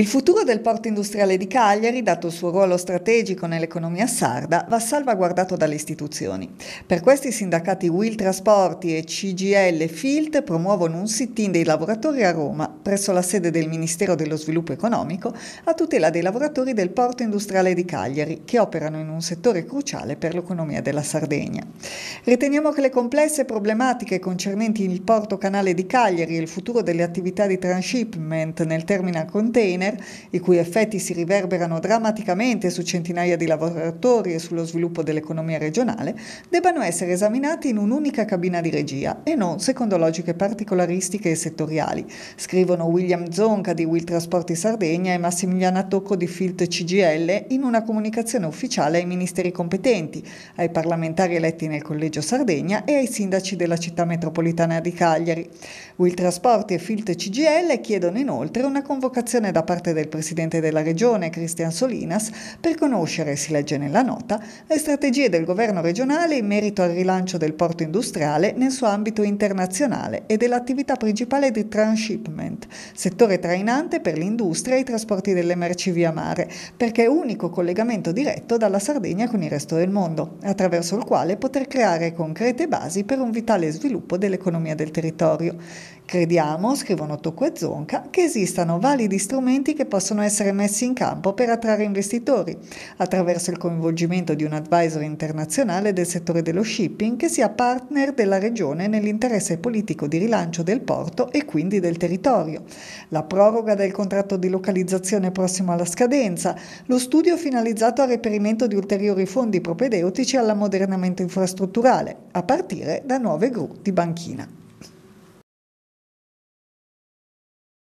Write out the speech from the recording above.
Il futuro del porto industriale di Cagliari, dato il suo ruolo strategico nell'economia sarda, va salvaguardato dalle istituzioni. Per questo i sindacati Will Trasporti e CGL Filt promuovono un sit-in dei lavoratori a Roma, presso la sede del Ministero dello Sviluppo Economico, a tutela dei lavoratori del porto industriale di Cagliari, che operano in un settore cruciale per l'economia della Sardegna. Riteniamo che le complesse problematiche concernenti il porto canale di Cagliari e il futuro delle attività di transshipment nel terminal container Wagner, i cui effetti si riverberano drammaticamente su centinaia di lavoratori e sullo sviluppo dell'economia regionale, debbano essere esaminati in un'unica cabina di regia e non secondo logiche particolaristiche e settoriali, scrivono William Zonca di Will Trasporti Sardegna e Massimiliana Tocco di Filt CGL in una comunicazione ufficiale ai ministeri competenti, ai parlamentari eletti nel Collegio Sardegna e ai sindaci della città metropolitana di Cagliari. Will Trasporti e Filt CGL chiedono inoltre una convocazione da parte del presidente della regione Cristian Solinas per conoscere, si legge nella nota, le strategie del governo regionale in merito al rilancio del porto industriale nel suo ambito internazionale e dell'attività principale di transshipment, settore trainante per l'industria e i trasporti delle merci via mare, perché è unico collegamento diretto dalla Sardegna con il resto del mondo, attraverso il quale poter creare concrete basi per un vitale sviluppo dell'economia del territorio. Crediamo, scrivono Tocco e Zonca, che esistano validi strumenti strumenti che possono essere messi in campo per attrarre investitori, attraverso il coinvolgimento di un advisor internazionale del settore dello shipping che sia partner della regione nell'interesse politico di rilancio del porto e quindi del territorio, la proroga del contratto di localizzazione prossimo alla scadenza, lo studio finalizzato al reperimento di ulteriori fondi propedeutici all'ammodernamento infrastrutturale, a partire da nuove gru di banchina.